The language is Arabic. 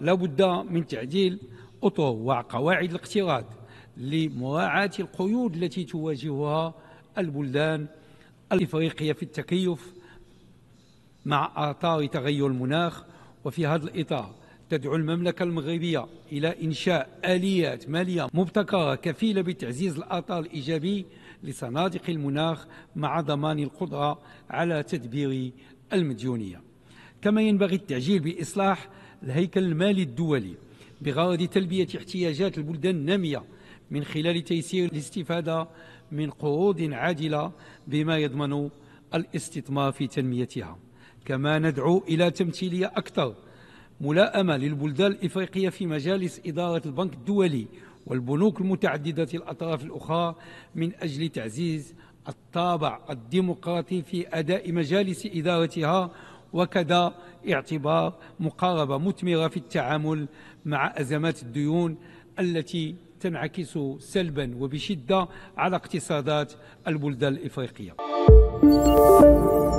لابد من تعديل أطر وقواعد الاقتراض لمراعاة القيود التي تواجهها البلدان الإفريقية في التكيف مع آثار تغير المناخ وفي هذا الإطار تدعو المملكة المغربية إلى إنشاء آليات مالية مبتكرة كفيلة بتعزيز الآثار الإيجابي لصناديق المناخ مع ضمان القدرة على تدبير المديونية كما ينبغي التعجيل بإصلاح الهيكل المالي الدولي بغرض تلبية احتياجات البلدان النامية من خلال تيسير الاستفادة من قروض عادلة بما يضمن الاستثمار في تنميتها كما ندعو إلى تمثيلية أكثر ملاءمة للبلدان الإفريقية في مجالس إدارة البنك الدولي والبنوك المتعددة الأطراف الأخرى من أجل تعزيز الطابع الديمقراطي في أداء مجالس إدارتها وكذا اعتبار مقاربة مثمرة في التعامل مع أزمات الديون التي تنعكس سلبا وبشدة على اقتصادات البلدان الإفريقية